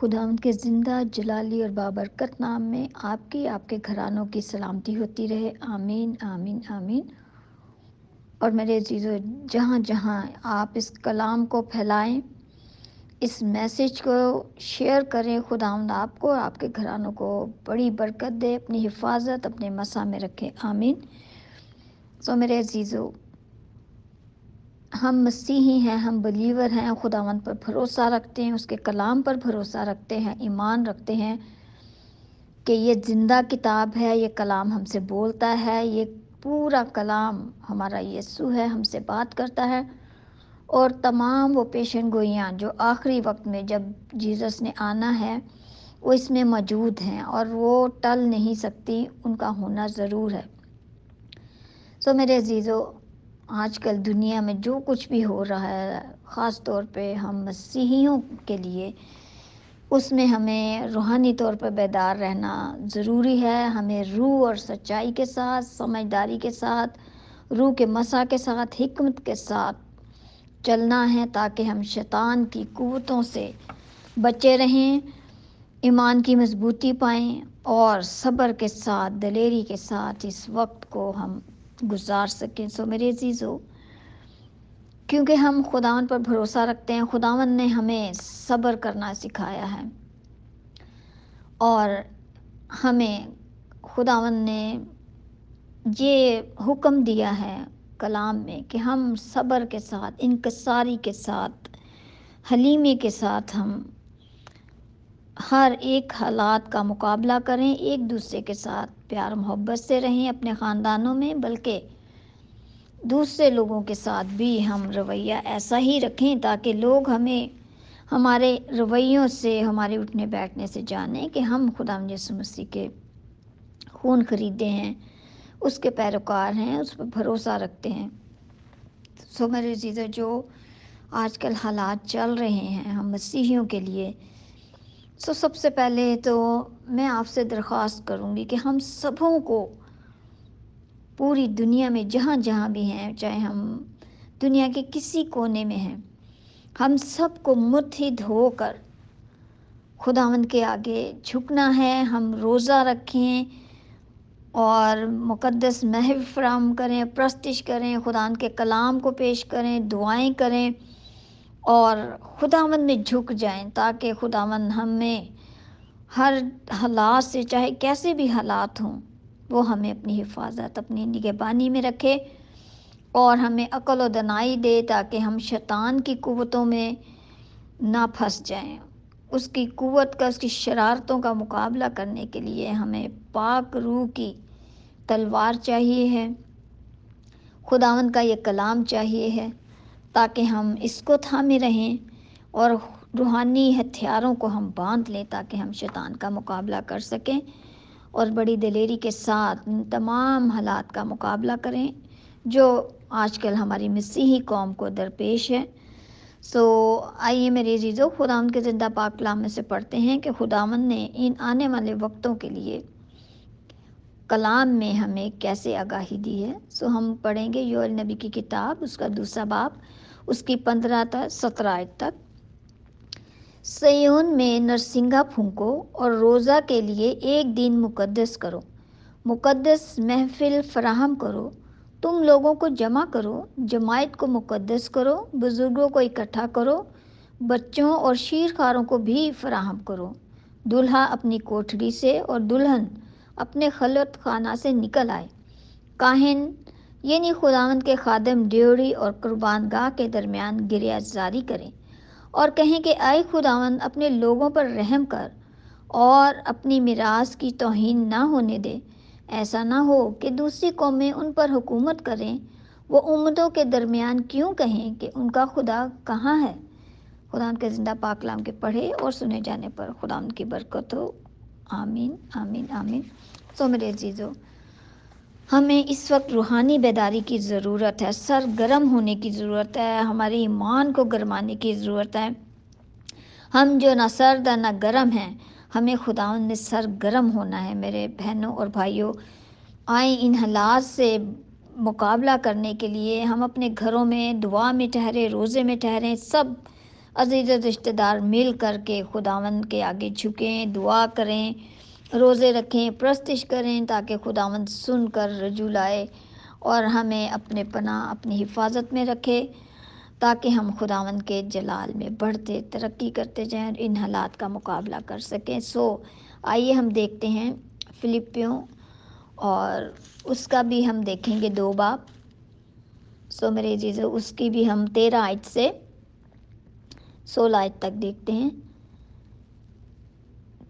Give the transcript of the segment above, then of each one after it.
खुदा उनके ज़िंदा जलाली और बाबरकत नाम में आपकी आपके घरानों की सलामती होती रहे आमीन आमीन आमीन और मेरे चीज़ों जहाँ जहाँ आप इस कलाम को फैलाएं इस मैसेज को शेयर करें खुदा आपको आपके घरानों को बड़ी बरकत दे अपनी हिफाजत अपने मसा में रखें आमीन सो मेरे अजीज़ों हम ही हैं हम बिलीवर हैं खुदावंत पर भरोसा रखते हैं उसके कलाम पर भरोसा रखते हैं ईमान रखते हैं कि ये ज़िंदा किताब है ये कलाम हमसे बोलता है ये पूरा कलाम हमारा यीशु है हमसे बात करता है और तमाम वो पेशन गोइयाँ जो आखिरी वक्त में जब जीसस ने आना है वो इसमें मौजूद हैं और वो टल नहीं सकती उनका होना ज़रूर है सो मेरे अजीज़ों आजकल दुनिया में जो कुछ भी हो रहा है ख़ास तौर पे हम मसीहियों के लिए उसमें हमें रूहानी तौर पर बेदार रहना ज़रूरी है हमें रूह और सच्चाई के साथ समझदारी के साथ रूह के मसा के साथ हमत के साथ चलना है ताकि हम शैतान की कुतों से बचे रहें ईमान की मजबूती पाएँ और सब्र के साथ दलेरी के साथ इस वक्त को हम गुजार सकें सो मेरे अजीज़ों क्योंकि हम खुदावन पर भरोसा रखते हैं खुदावन ने हमें सब्र करना सिखाया है और हमें खुदावन ने ये हुक्म दिया है कलाम में कि हम सब्र के साथ इनकसारी के साथ हलीमे के साथ हम हर एक हालात का मुकाबला करें एक दूसरे के साथ प्यार मोहब्बत से रहें अपने ख़ानदानों में बल्कि दूसरे लोगों के साथ भी हम रवैया ऐसा ही रखें ताकि लोग हमें हमारे रवैयों से हमारे उठने बैठने से जाने कि हम खुदा यसु मसीह के खून खरीदे हैं उसके पैरोकार हैं उस पर भरोसा रखते हैं सो मेरे जीजा जो आजकल हालात चल रहे हैं हम मसीहियों के लिए सो so, सबसे पहले तो मैं आपसे दरख्वास्त करूँगी कि हम सबों को पूरी दुनिया में जहाँ जहाँ भी हैं चाहे हम दुनिया के किसी कोने में हैं हम सबको ही होकर खुदावंद के आगे झुकना है हम रोज़ा रखें और मुक़दस महव फ्राहम करें प्रस्तिश करें ख़ुदा के कलाम को पेश करें दुआएं करें और खुदावन में झुक जाएं ताकि खुदावन हमें हर हालात से चाहे कैसे भी हालात हों वो हमें अपनी हिफाजत अपनी निगहबानी में रखे और हमें अकल व दनाई दे ताकि हम शैतान की कुवतों में ना फंस जाएं उसकी कुवत का उसकी शरारतों का मुकाबला करने के लिए हमें पाक रूह की तलवार चाहिए है खुदावन का ये कलाम चाहिए है ताकि हम इसको थामे रहें और रूहानी हथियारों को हम बांध लें ताकि हम शैतान का मुकाबला कर सकें और बड़ी दिलेरी के साथ इन तमाम हालात का मुकाबला करें जो आजकल हमारी मसीही कौम को दरपेश है सो आइए मेरे रिजो खुदा के ज़िंदा पाकलाम में से पढ़ते हैं कि खुदावन ने इन आने वाले वक्तों के लिए कलाम में हमें कैसे आगाही दी है सो हम पढ़ेंगे योल नबी की किताब उसका दूसरा बाप उसकी पंद्रह तक सत्रह आयत तक सयोन में नरसिंगा फूको और रोज़ा के लिए एक दिन मुकद्दस करो मुकद्दस महफिल फ्राहम करो तुम लोगों को जमा करो जमायत को मुकद्दस करो बुज़ुर्गों को इकट्ठा करो बच्चों और शीरखारों को भी फ्राहम करो दुल्हा अपनी कोठरी से और दुल्हन अपने खलत खाना से निकल आए काहिन यानी खुदावंद के खादम ड्योरी और कुर्बान गाह के दरमियान गिरिया जारी करें और कहें कि आए खुदावंद अपने लोगों पर रहम कर और अपनी मिराज की तोहन ना होने दे ऐसा ना हो कि दूसरी कौमें उन पर हुकूमत करें वो उम्मतों के दरमियान क्यों कहें कि उनका खुदा कहाँ है खुदा के ज़िंदा पाकलाम के पढ़े और सुने जाने पर खुदा की बरकत हो आमीन आमीन आमीन सो मेरे अजीज़ों हमें इस वक्त रूहानी बेदारी की ज़रूरत है सर गर्म होने की ज़रूरत है हमारे ईमान को गर्माने की ज़रूरत है हम जो ना सर्द ना गर्म हैं हमें खुदा ने सर गर्म होना है मेरे बहनों और भाइयों आए इन हालात से मुकाबला करने के लिए हम अपने घरों में दुआ में ठहरे रोज़े में ठहरें सब अजीज़ रिश्तेदार मिल कर के खुदावंद के आगे झुकें दुआ करें रोज़े रखें प्रस्तिश करें ताकि खुदावंद सुन कर रजू लाए और हमें अपने पना अपनी हिफाजत में रखे ताकि हम खुदावंद के जलाल में बढ़ते तरक्की करते जाएं और इन हालात का मुकाबला कर सकें सो आइए हम देखते हैं फिलिपियों और उसका भी हम देखेंगे दो बाप सो मेरे चीज़ उसकी भी हम तेरह आयत से सोलह आयत तक देखते हैं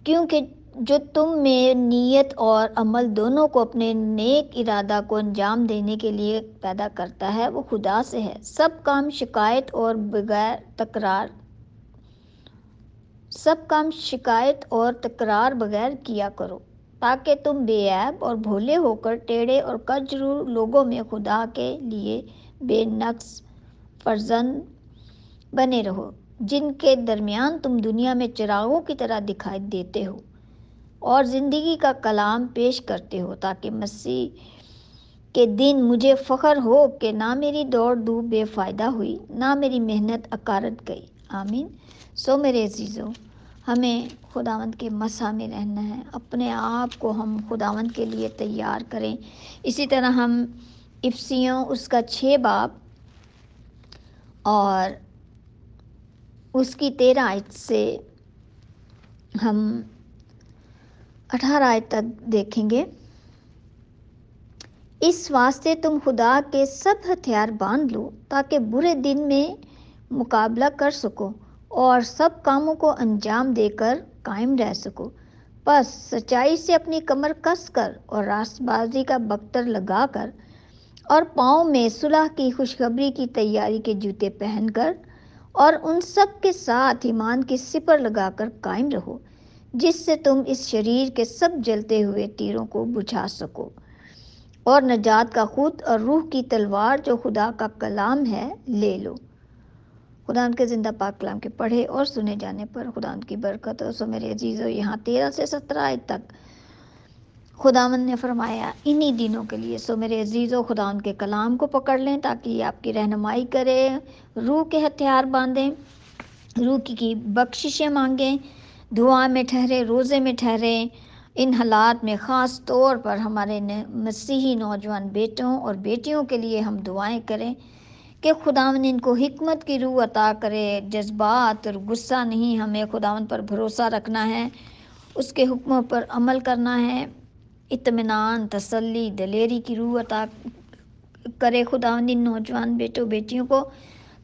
क्योंकि जो तुम में नीयत और अमल दोनों को अपने नेक इरादा को अंजाम देने के लिए पैदा करता है वो खुदा से है सब काम शिकायत और बगैर तकरार सब काम शिकायत और तकरार बगैर किया करो ताकि तुम बेऐब और भोले होकर टेढ़े और कजरू लोगों में खुदा के लिए बेनक्स फर्जन बने रहो जिनके दरमियान तुम दुनिया में चिरागों की तरह दिखाई देते हो और ज़िंदगी का कलाम पेश करते हो ताकि मसीह के दिन मुझे फ़ख्र हो कि ना मेरी दौड़ धूप बेफ़ायदा हुई ना मेरी मेहनत अकारत गई आमीन सो मेरे अजीज़ों हमें खुदावंत के मसा में रहना है अपने आप को हम खुदावंद के लिए तैयार करें इसी तरह हम इफ्सियों उसका छः बाप और उसकी तेरह आयत से हम अठारह आयत तक देखेंगे इस वास्ते तुम खुदा के सब हथियार बांध लो ताकि बुरे दिन में मुकाबला कर सको और सब कामों को अंजाम देकर कायम रह सको बस सच्चाई से अपनी कमर कस कर और रास्तबाजी का बख्तर लगा कर और पाँव में सुलह की खुशखबरी की तैयारी के जूते पहनकर और उन सब के साथ ईमान की सिपर लगाकर कायम रहो जिससे तुम इस शरीर के सब जलते हुए तीरों को बुझा सको और नजात का खुद और रूह की तलवार जो खुदा का कलाम है ले लो खुदा के ज़िंदा पाक कलाम के पढ़े और सुने जाने पर खुदा की बरकत और सो मेरे अजीज़ और यहाँ तेरह से सत्रह तक खुदावन ने फरमाया इन्हीं दिनों के लिए सो मेरे अजीज़ों खुदा उनके कलाम को पकड़ लें ताकि ये आपकी रहनुमाई करे रूह के हथियार बांधें रूह की, की बख्शिशें मांगें दुआ में ठहरें रोज़े में ठहरें इन हालात में ख़ास तौर पर हमारे मसीही नौजवान बेटों और बेटियों के लिए हम दुआएं करें कि खुदावन इनको हमत की रूह अता करे जज्बात और गुस्सा नहीं हमें खुदावन पर भरोसा रखना है उसके हुक्मों पर अमल करना है इतमान तसल्ली दलेरी की रूह अता करे खुदा इन नौजवान बेटों बेटियों को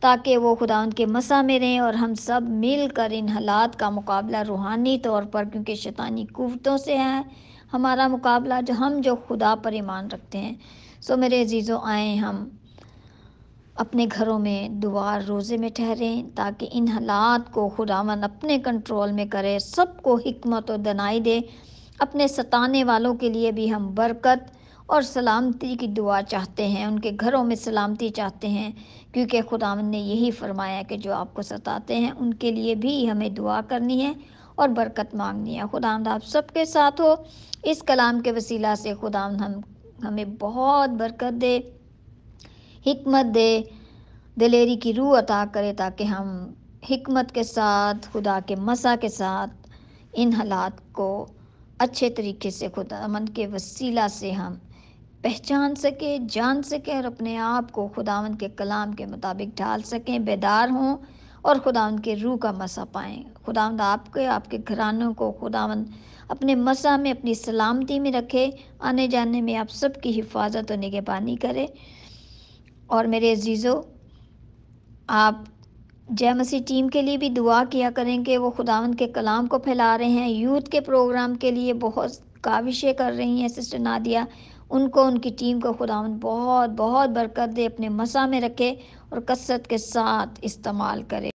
ताकि वो खुदा के मसा में रहें और हम सब मिलकर इन हालात का मुकाबला रूहानी तौर पर क्योंकि शैतानी कुवतों से है हमारा मुकाबला जो हम जो खुदा पर ईमान रखते हैं सो मेरे अजीज़ों आए हम अपने घरों में दुआ रोज़े में ठहरें ताकि इन हालात को खुदावन अपने कंट्रोल में करे सबको हमत और दनाई दे अपने सताने वालों के लिए भी हम बरकत और सलामती की दुआ चाहते हैं उनके घरों में सलामती चाहते हैं क्योंकि खुदा ने यही फरमाया कि जो आपको सताते हैं उनके लिए भी हमें दुआ करनी है और बरकत मांगनी है खुदा आप सबके साथ हो इस कलाम के वसीला से खुदा हम हमें बहुत बरकत दे हमत दे दिलेरी की रूह अता करे ताकि हम हमत के साथ खुदा के मसा के साथ इन हालात को अच्छे तरीके से खुदावंद के वसीला से हम पहचान सकें जान सकें और अपने आप को खुदावंद के कलाम के मुताबिक ढाल सकें बेदार हों और खुदावंद के रूह का मसा पाएँ खुदावंद आपके आपके घरानों को खुदावंद अपने मसा में अपनी सलामती में रखे आने जाने में आप सबकी हिफाजत और निगहबानी करें और मेरे अजीज़ों आप जय मसीह टीम के लिए भी दुआ किया करें कि वो खुदावंद के कलाम को फैला रहे हैं यूथ के प्रोग्राम के लिए बहुत काविशें कर रही हैं सिस्टर नादिया उनको उनकी टीम को खुदावंद बहुत बहुत बरकत दे अपने मसा में रखे और कसरत के साथ इस्तेमाल करे